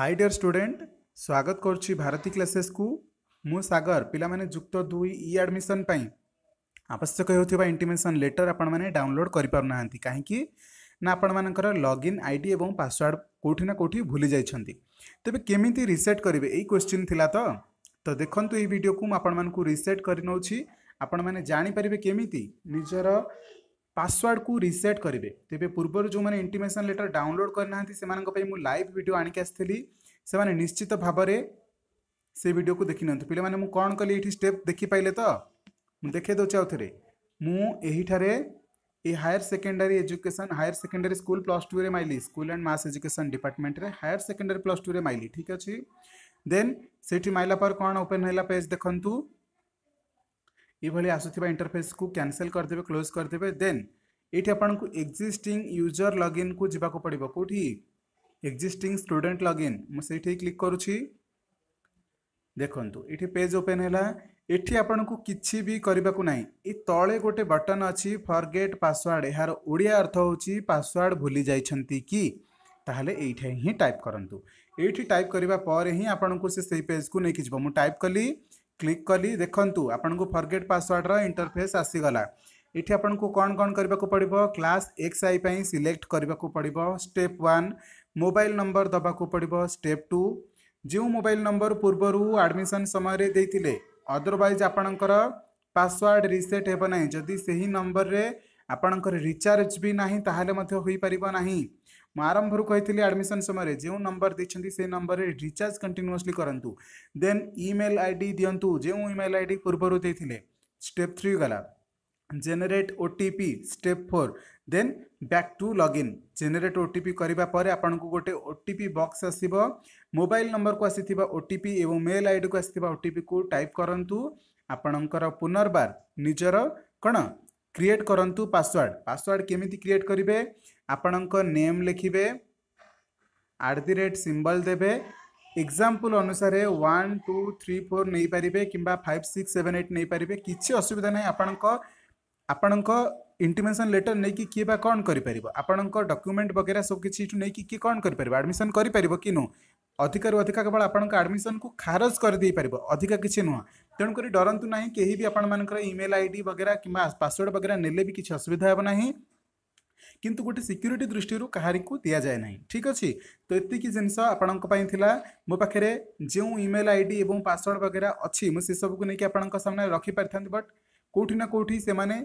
high dear student स्वागत करुच्ची Bharti classes को मु सगर पे जुक्त दुई ई आडमिशन आवश्यक होटिमेसन लेटर आपनलोड करना कहीं आपण मान लगइन आई डी और पासवर्ड कौटिना ना कौटी भूली जाइंट तेज केमी रिसेट करेंगे ये क्वेश्चन थिला तो तो देखो ये भिडियो को रिसेट करें केमी निजर ପାସୱାର୍ଡ଼କୁ ରିସେଟ୍ କରିବେ ତେବେ ପୂର୍ବରୁ ଯେଉଁମାନେ ଇଣ୍ଟିମେସନ୍ ଲେଟର୍ ଡାଉନଲୋଡ଼୍ କରିନାହାନ୍ତି ସେମାନଙ୍କ ପାଇଁ ମୁଁ ଲାଇଭ୍ ଭିଡ଼ିଓ ଆଣିକି ଆସିଥିଲି ସେମାନେ ନିଶ୍ଚିତ ଭାବରେ ସେ ଭିଡ଼ିଓକୁ ଦେଖିନିଅନ୍ତୁ ପିଲାମାନେ ମୁଁ କ'ଣ କଲି ଏଇଠି ଷ୍ଟେପ୍ ଦେଖିପାଇଲେ ତ ମୁଁ ଦେଖାଇ ଦେଉଛି ଆଉ ଥରେ ମୁଁ ଏହିଠାରେ ଏ higher secondary education higher secondary school plus ଟୁରେ ମାଇଲି ସ୍କୁଲ୍ ଆଣ୍ଡ ମାସ୍ ଏଜୁକେସନ୍ ଡିପାର୍ଟମେଣ୍ଟରେ ହାୟର ସେକେଣ୍ଡାରୀ ପ୍ଲସ୍ ଟୁରେ ମାଇଲି ଠିକ୍ ଅଛି ଦେନ୍ ସେଇଠି ମାଇଲା ପରେ କ'ଣ ଓପେନ୍ ହେଲା ପେଜ୍ ଦେଖନ୍ତୁ ये आसूबा इंटरफेस को क्यासल करदे क्लोज करदे देन ये आपको एक्जिटिंग यूजर लगिन को जवाक पड़े कौटी एक्जिस्टिंग स्टूडेंट लगइन मुझे क्लिक करुँ देखु ये पेज ओपेन है किसी भी करने को ना तले गोटे बटन अच्छी फरगेट पासवर्ड यार ओडिया अर्थ हो पासवर्ड भूली जाइंट कि ताहले ही टाइप करूँ ये टाइप करने हिं आपको से पेज को लेकिन जब मुझ टाइप कली क्लिक कली देखु आपको फरगेट पासवर्डर इंटरफेस आसीगला ये आपन को कौन कौन करने को पड़ो क्लास एक्स आई पर सिलेक्ट करने को पड़ो स्टेप वन मोबाइल नंबर दवा को पड़ो स्टेप टू जो मोबाइल नंबर पूर्वर आडमिशन समय अदरवैज आपणकर पासवर्ड रिसेट हो जदि से ही नंबर में आपण रिचार्ज भी नहीं ତାହେଲେ ମୁଁ ଆରମ୍ଭରୁ କହିଥିଲି ଆଡ଼ମିସନ୍ ସମୟରେ ଯେଉଁ ନମ୍ବର ଦେଇଛନ୍ତି ସେ ନମ୍ବରରେ ରିଚାର୍ଜ କଣ୍ଟିନ୍ୟୁଅସଲି କରନ୍ତୁ ଦେନ୍ ଇମେଲ୍ ଆଇ ଡ଼ି ଦିଅନ୍ତୁ ଯେଉଁ ଇମେଲ୍ ଆଇ ଡ଼ି ପୂର୍ବରୁ ଦେଇଥିଲେ ଷ୍ଟେପ୍ ଥ୍ରୀ ଗଲା generate O T P step four then back to login generate O T P କରିବା ପରେ ଆପଣଙ୍କୁ ଗୋଟେ ଓ ଟି ପି ବକ୍ସ ଆସିବ ମୋବାଇଲ ନମ୍ବରକୁ ଆସିଥିବା ଓ ଟି ପି ଏବଂ ମେଲ୍ ଆଇଡ଼ିକୁ ଆସିଥିବା ଓ ଟି ପିକୁ ଟାଇପ୍ କରନ୍ତୁ ଆପଣଙ୍କର ପୁନର୍ବାର ନିଜର କ'ଣ ক্রিয়েট করন্তু পাসওয়ার্ড পাসওয়ার্ড কেমিতি ক্রিয়েট করিবে আপনাঙ্ক নেম লিখিবে আট দি রেট সিম্বল দেবে এক্সাম্পল অনুসারে ওয়ান টু থ্রি ফোর নেইপারে কিংবা ফাইভ সিক্স সেভেন এইট নেইপারে কিছু অসুবিধা নাই আপনাঙ্ক ଆପଣଙ୍କ ଇଣ୍ଟିମେସନ୍ ଲେଟର୍ ନେଇକି କିଏ ବା କ'ଣ କରିପାରିବ ଆପଣଙ୍କ ଡକ୍ୟୁମେଣ୍ଟ ବଗେରା ସବୁ କିଛି ଏଠୁ ନେଇକି କିଏ କ'ଣ କରିପାରିବ ଆଡ଼ମିସନ୍ କରିପାରିବ କି ନୁହଁ অধিকার অধিক কেবল আপোনক এডমিশন কো খারজ কর দি পারিব অধিক কিছ নয়া তন করি ডরন্তু নাই কেহি বি আপোন মানক ইমেল আইডি বগেরা কিমা পাসওয়ার্ড বগেরা নেলে বি কিছ অসুবিধা হব নাই কিন্তু গটি সিকিউরিটি দৃষ্টির কahari কো দিয়া যায় নাই ঠিক আছে ত এতকি জিনসা আপোনক পাই থিলা মপখরে যেউ ইমেল আইডি এবোন পাসওয়ার্ড বগেরা আছে মো সে সবক নেকি আপোনক সামনে রাখি পারᱛান বাট কোটি না কোটি সে মানে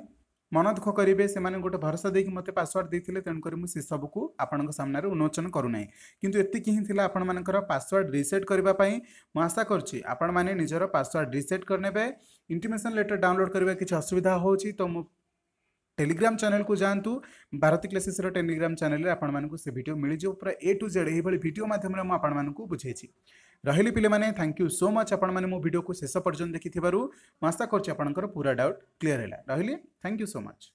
ମନ ଦୁଃଖ କରିବେ ସେମାନେ ଗୋଟେ ଭରସା ଦେଇକି ମୋତେ ପାସୱାର୍ଡ଼ ଦେଇଥିଲେ ତେଣୁକରି ମୁଁ ସେସବୁକୁ ଆପଣଙ୍କ ସାମ୍ନାରେ ଉନ୍ମୋଚନ କରୁନାହିଁ କିନ୍ତୁ ଏତିକି ହିଁ ଥିଲା ଆପଣମାନଙ୍କର ପାସୱାର୍ଡ଼ ରିସେଟ୍ କରିବା ପାଇଁ ମୁଁ ଆଶା କରୁଛି ଆପଣମାନେ ନିଜର ପାସୱାର୍ଡ଼ ରିସେଟ୍ କରିନେବେ ଇଣ୍ଟିମେସନ୍ ଲେଟର୍ ଡାଉନଲୋଡ଼୍ କରିବା କିଛି ଅସୁବିଧା ହେଉଛି ତ ମୁଁ टेलीग्राम चैनल को जातु भारती क्लासेस टेलीग्राम चेल आपको से भिड मिल जाए पूरा ए टू जेड यही भिड मध्यम आपको बुझे रही पे थैंक यू सो मच आपड़ को शेष पर्यटन देखी थी आशा कर पूरा डाउट क्लीयर है रही थैंक यू सो मच